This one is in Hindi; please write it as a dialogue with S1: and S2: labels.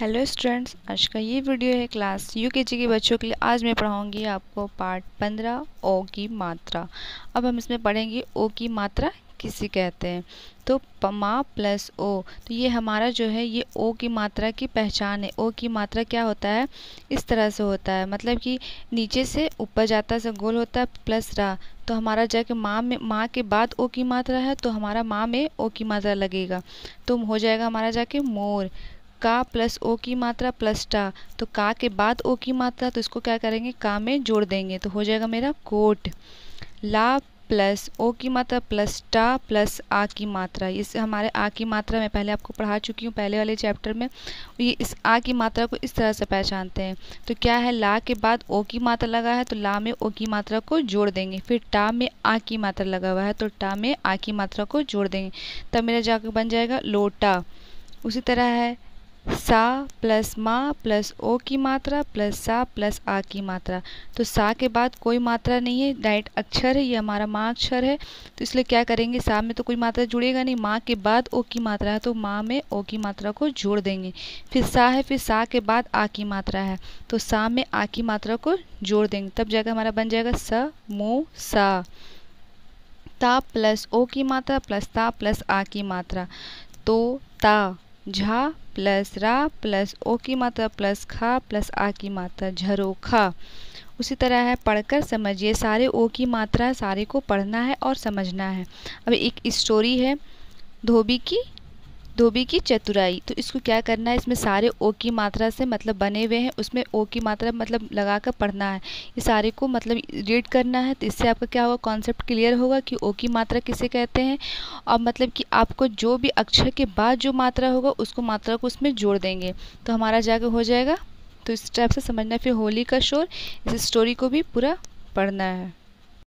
S1: हेलो स्टूडेंट्स आज का ये वीडियो है क्लास यू के जी के बच्चों के लिए आज मैं पढ़ाऊंगी आपको पार्ट पंद्रह ओ की मात्रा अब हम इसमें पढ़ेंगे ओ की मात्रा किसे कहते हैं तो पमा प्लस ओ तो ये हमारा जो है ये ओ की मात्रा की पहचान है ओ की मात्रा क्या होता है इस तरह से होता है मतलब कि नीचे से ऊपर जाता से गोल होता है प्लस रा तो हमारा जाके माँ में माँ के बाद ओ की मात्रा है तो हमारा माँ में ओ की मात्रा लगेगा तो हो जाएगा हमारा जाके मोर का प्लस ओ की मात्रा प्लस टा तो का के बाद ओ की मात्रा तो इसको क्या करेंगे का में जोड़ देंगे तो हो जाएगा मेरा कोट ला प्लस ओ की मात्रा प्लस टा प्लस आ की मात्रा इस हमारे आ की मात्रा मैं पहले आपको पढ़ा चुकी हूँ पहले वाले चैप्टर में ये इस आ की मात्रा को इस तरह से पहचानते हैं तो क्या है ला के बाद ओ की मात्रा लगा है तो ला में ओ की मात्रा को जोड़ देंगे फिर टा में आ की मात्रा लगा हुआ है तो टा में आ की मात्रा को जोड़ देंगे तब मेरा जाकर बन जाएगा लोटा उसी तरह है सा प्लस मा प्लस ओ की मात्रा प्लस सा प्लस आ की मात्रा तो सा के बाद कोई मात्रा नहीं है डाइट अक्षर है ये हमारा माँ अक्षर है तो इसलिए क्या करेंगे सा में तो कोई मात्रा जुड़ेगा नहीं माँ के बाद ओ की मात्रा है तो माँ में ओ की मात्रा को जोड़ देंगे फिर सा है फिर सा के बाद आ की मात्रा है तो सा में आ की मात्रा को जोड़ देंगे तब जाकर हमारा बन जाएगा स मो सा ता प्लस ओ की मात्रा प्लस ता प्लस आ की मात्रा तो ता झा प्लस रा प्लस ओ की मात्रा प्लस खा प्लस आ की मात्रा खा उसी तरह है पढ़कर समझिए सारे ओ की मात्रा सारे को पढ़ना है और समझना है अब एक स्टोरी है धोबी की धोबी की चतुराई तो इसको क्या करना है इसमें सारे ओ की मात्रा से मतलब बने हुए हैं उसमें ओ की मात्रा मतलब लगा कर पढ़ना है ये सारे को मतलब रीड करना है तो इससे आपका क्या होगा कॉन्सेप्ट क्लियर होगा कि ओ की मात्रा किसे कहते हैं और मतलब कि आपको जो भी अक्षर के बाद जो मात्रा होगा उसको मात्रा को उसमें जोड़ देंगे तो हमारा जाकर हो जाएगा तो इस टाइप से समझना फिर होली का शोर इस स्टोरी को भी पूरा पढ़ना है